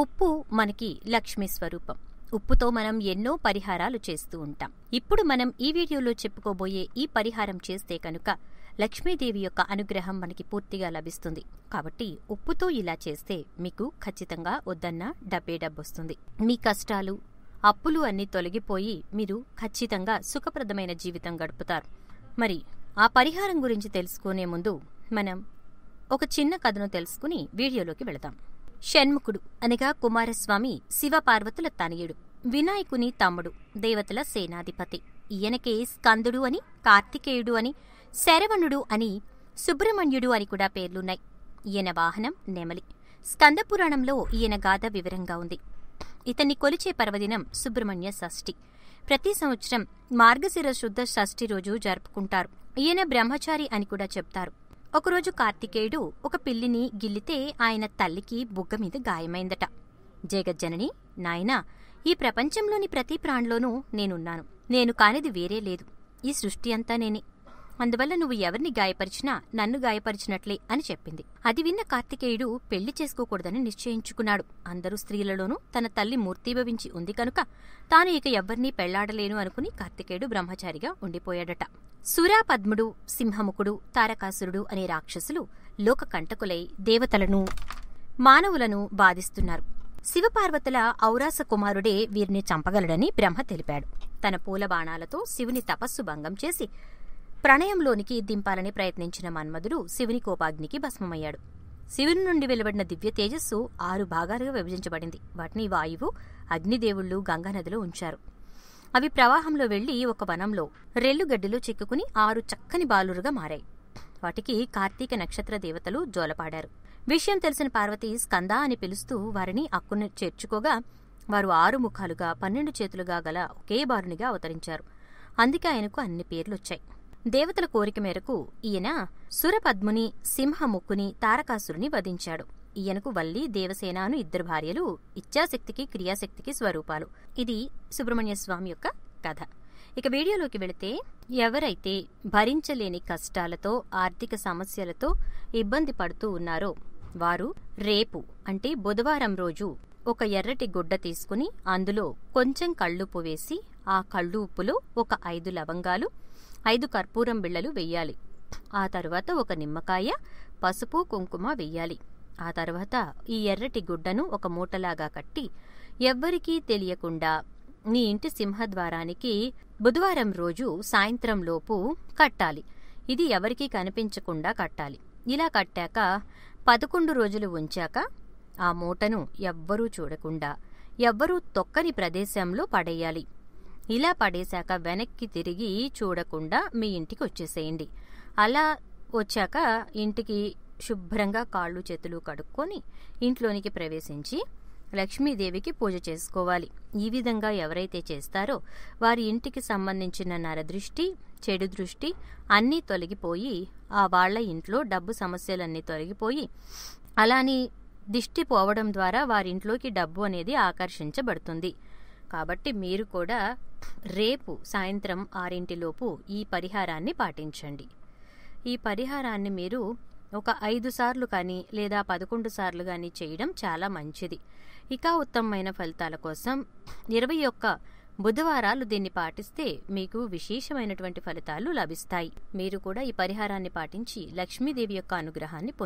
ఉప్పు మనకి లక్ష్మీ స్వరూపం ఉప్పుతో మనం ఎన్నో పరిహారాలు చేస్తూ ఉంటాం ఇప్పుడు మనం ఈ వీడియోలో చెప్పుకోబోయే ఈ పరిహారం చేస్తే కనుక లక్ష్మీదేవి యొక్క అనుగ్రహం మనకి పూర్తిగా లభిస్తుంది కాబట్టి ఉప్పుతో ఇలా చేస్తే మీకు ఖచ్చితంగా వద్దన్న డబ్బే డబ్బొస్తుంది మీ కష్టాలు అప్పులు అన్నీ తొలగిపోయి మీరు ఖచ్చితంగా సుఖప్రదమైన జీవితం గడుపుతారు మరి ఆ పరిహారం గురించి తెలుసుకునే ముందు మనం ఒక చిన్న కథను తెలుసుకుని వీడియోలోకి వెళదాం షణ్ముఖుడు అనగా కుమారస్వామి శివపార్వతుల తనయుడు వినాయకుని తమ్ముడు దేవతల సేనాధిపతి ఈయనకే స్కందుడు అని కార్తికేయుడు అని శరవణుడు అని సుబ్రహ్మణ్యుడు అని కూడా పేర్లున్నాయి ఈయన వాహనం నెమలి స్కందపురాణంలో ఈయన గాథ వివరంగా ఉంది ఇతన్ని కొలిచే పర్వదినం సుబ్రహ్మణ్య షష్ఠి ప్రతి సంవత్సరం మార్గశిర శుద్ధ షష్ఠి రోజు జరుపుకుంటారు ఈయన బ్రహ్మచారి అని కూడా చెప్తారు ఒకరోజు కార్తికేయుడు ఒక పిల్లిని గిల్లితే ఆయన తల్లికి బుగ్గ మీద గాయమైందట జగజ్జనని నాయనా ఈ ప్రపంచంలోని ప్రతి ప్రాణిలోనూ నేనున్నాను నేను కానిది వేరే లేదు ఈ సృష్టి అంతా నేనే అందువల్ల నువ్వు ఎవరిని గాయపరిచినా నన్ను గాయపరిచినట్లే అని చెప్పింది అది విన్న కార్తికేయుడు పెళ్లి చేసుకోకూడదని నిశ్చయించుకున్నాడు అందరూ స్త్రీలలోనూ తన తల్లి మూర్తీభవించి ఉంది కనుక తాను ఇక ఎవరినీ పెళ్లాడలేను అనుకుని కార్తికేయుడు బ్రహ్మచారిగా ఉండిపోయాడట సురాపద్ముడు సింహముఖుడు తారకాసురుడు అనే రాక్షసులు లోకకంటకులై దేవతలను మానవులను బాధిస్తున్నారు శివపార్వతుల ఔరాస కుమారుడే వీరిని చంపగలడని బ్రహ్మ తెలిపాడు తన పూల బాణాలతో శివుని తపస్సు భంగం చేసి ప్రణయంలోనికి దింపాలని ప్రయత్నించిన మన్మధుడు శివుని కోపాగ్నికి భస్మమయ్యాడు శివుని నుండి వెలువడిన దివ్య తేజస్సు ఆరు భాగాలుగా విభజించబడింది వాటిని వాయువు అగ్నిదేవుళ్లు గంగానదిలో ఉంచారు అవి ప్రవాహంలో వెళ్లి ఒక వనంలో రెల్లుగడ్డిలో చిక్కుకుని ఆరు చక్కని బాలురుగా మారాయి వాటికి కార్తీక నక్షత్ర దేవతలు జోలపాడారు విషయం తెలిసిన పార్వతి స్కందా అని పిలుస్తూ వారిని అక్కున చేర్చుకోగా వారు ఆరు ముఖాలుగా పన్నెండు చేతులుగా గల ఒకే బారునిగా అవతరించారు అందుకే ఆయనకు అన్ని పేర్లొచ్చాయి దేవతల కోరిక మేరకు ఈయన సురపద్ముని సింహముక్కుని తారకాసురుని వధించాడు ఈయనకు వల్లి దేవసేన అను ఇద్దరు భార్యలు ఇచ్ఛాశక్తికి క్రియాశక్తికి స్వరూపాలు ఇది సుబ్రహ్మణ్య స్వామి యొక్క కథ ఇక వీడియోలోకి వెళితే ఎవరైతే భరించలేని కష్టాలతో ఆర్థిక సమస్యలతో ఇబ్బంది పడుతూ ఉన్నారో వారు రేపు అంటే బుధవారం రోజు ఒక ఎర్రటి గుడ్డ తీసుకుని అందులో కొంచెం కళ్ళుప్పు వేసి ఆ కళ్ళు ఉప్పులో ఒక ఐదు లవంగాలు ఐదు కర్పూరం బిళ్ళలు వెయ్యాలి ఆ తర్వాత ఒక నిమ్మకాయ పసుపు కుంకుమ వెయ్యాలి ఆ తర్వాత ఈ ఎర్రటి గుడ్డను ఒక మూటలాగా కట్టి ఎవ్వరికీ తెలియకుండా నీ ఇంటి సింహద్వారానికి బుధవారం రోజు సాయంత్రంలోపు కట్టాలి ఇది ఎవరికీ కనిపించకుండా కట్టాలి ఇలా కట్టాక పదకొండు రోజులు ఉంచాక ఆ మూటను ఎవ్వరూ చూడకుండా ఎవ్వరూ తొక్కని ప్రదేశంలో పడేయాలి ఇలా పడేశాక వెనక్కి తిరిగి చూడకుండా మీ ఇంటికి వచ్చేసేయండి అలా వచ్చాక ఇంటికి శుభ్రంగా కాళ్ళు చేతులు కడుక్కొని ఇంట్లోనికి ప్రవేశించి లక్ష్మీదేవికి పూజ చేసుకోవాలి ఈ విధంగా ఎవరైతే చేస్తారో వారి ఇంటికి సంబంధించిన నరదృష్టి చెడు దృష్టి అన్నీ తొలగిపోయి ఆ వాళ్ళ ఇంట్లో డబ్బు సమస్యలన్నీ తొలగిపోయి అలాని దిష్టి పోవడం ద్వారా వారింట్లోకి డబ్బు అనేది ఆకర్షించబడుతుంది కాబట్టి మీరు కూడా రేపు సాయంత్రం ఆరింటిలోపు ఈ పరిహారాన్ని పాటించండి ఈ పరిహారాన్ని మీరు ఒక ఐదు సార్లు కానీ లేదా పదకొండు సార్లు కానీ చేయడం చాలా మంచిది ఇక ఉత్తమమైన ఫలితాల కోసం ఇరవై ఒక్క బుధవారాలు దీన్ని పాటిస్తే మీకు విశేషమైనటువంటి ఫలితాలు లభిస్తాయి మీరు కూడా ఈ పరిహారాన్ని పాటించి లక్ష్మీదేవి యొక్క అనుగ్రహాన్ని పొందు